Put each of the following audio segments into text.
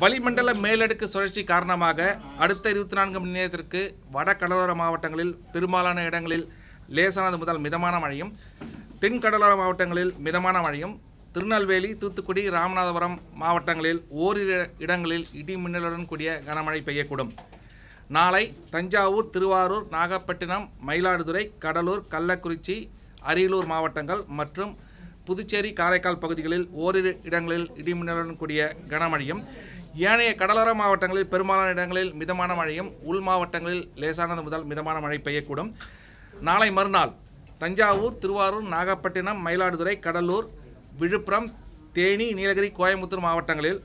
வளிமண்டல மேலடுக்கு சுழற்சி காரணமாக அடுத்த இருபத்தி நான்கு மணி நேரத்திற்கு வட கடலோர மாவட்டங்களில் பெரும்பாலான இடங்களில் லேசானது முதல் மிதமான மழையும் தென் கடலோர மாவட்டங்களில் மிதமான மழையும் திருநெல்வேலி தூத்துக்குடி ராமநாதபுரம் மாவட்டங்களில் ஓரிரு இடங்களில் இடி மின்னலுடன் கூடிய கனமழை பெய்யக்கூடும் நாளை தஞ்சாவூர் திருவாரூர் நாகப்பட்டினம் மயிலாடுதுறை கடலூர் கள்ளக்குறிச்சி அரியலூர் மாவட்டங்கள் மற்றும் புதுச்சேரி காரைக்கால் பகுதிகளில் ஓரிரு இடங்களில் இடிமின்னலுடன் கூடிய கனமழையும் ஏனைய கடலோர மாவட்டங்களில் பெரும்பாலான இடங்களில் மிதமான மழையும் உள் மாவட்டங்களில் லேசானது முதல் மிதமான மழை பெய்யக்கூடும் நாளை மறுநாள் தஞ்சாவூர் திருவாரூர் நாகப்பட்டினம் மயிலாடுதுறை கடலூர் விழுப்புரம் தேனி நீலகிரி கோயம்புத்தூர் மாவட்டங்களில்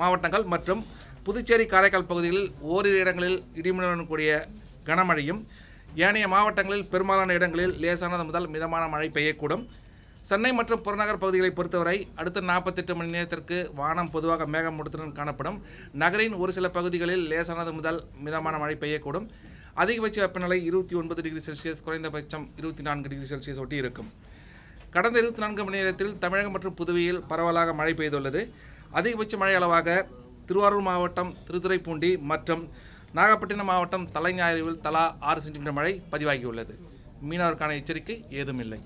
மாவட்டங்கள் மற்றும் புதுச்சேரி காரைக்கால் பகுதிகளில் ஓரிரு இடங்களில் இடிமின்னலுடன் கூடிய கனமழையும் ஏனைய மாவட்டங்களில் பெரும்பாலான இடங்களில் லேசானது முதல் மிதமான மழை பெய்யக்கூடும் சென்னை மற்றும் புறநகர் பகுதிகளை பொறுத்தவரை அடுத்த நாற்பத்தெட்டு மணி நேரத்திற்கு வானம் பொதுவாக மேகமூட்டத்துடன் காணப்படும் நகரின் ஒரு சில பகுதிகளில் லேசானது முதல் மிதமான மழை பெய்யக்கூடும் அதிகபட்ச வெப்பநிலை இருபத்தி ஒன்பது டிகிரி செல்சியஸ் குறைந்தபட்சம் இருபத்தி நான்கு டிகிரி செல்சியஸ் ஒட்டி இருக்கும் கடந்த இருபத்தி நான்கு மணி நேரத்தில் தமிழகம் மற்றும் புதுவையில் பரவலாக மழை பெய்துள்ளது அதிகபட்ச மழை அளவாக திருவாரூர் மாவட்டம் திருத்துறைப்பூண்டி மற்றும் நாகப்பட்டினம் மாவட்டம் தலைஞாயிறுவில் தலா ஆறு சென்டிமீட்டர் மழை பதிவாகியுள்ளது மீனவருக்கான எச்சரிக்கை ஏதும் இல்லை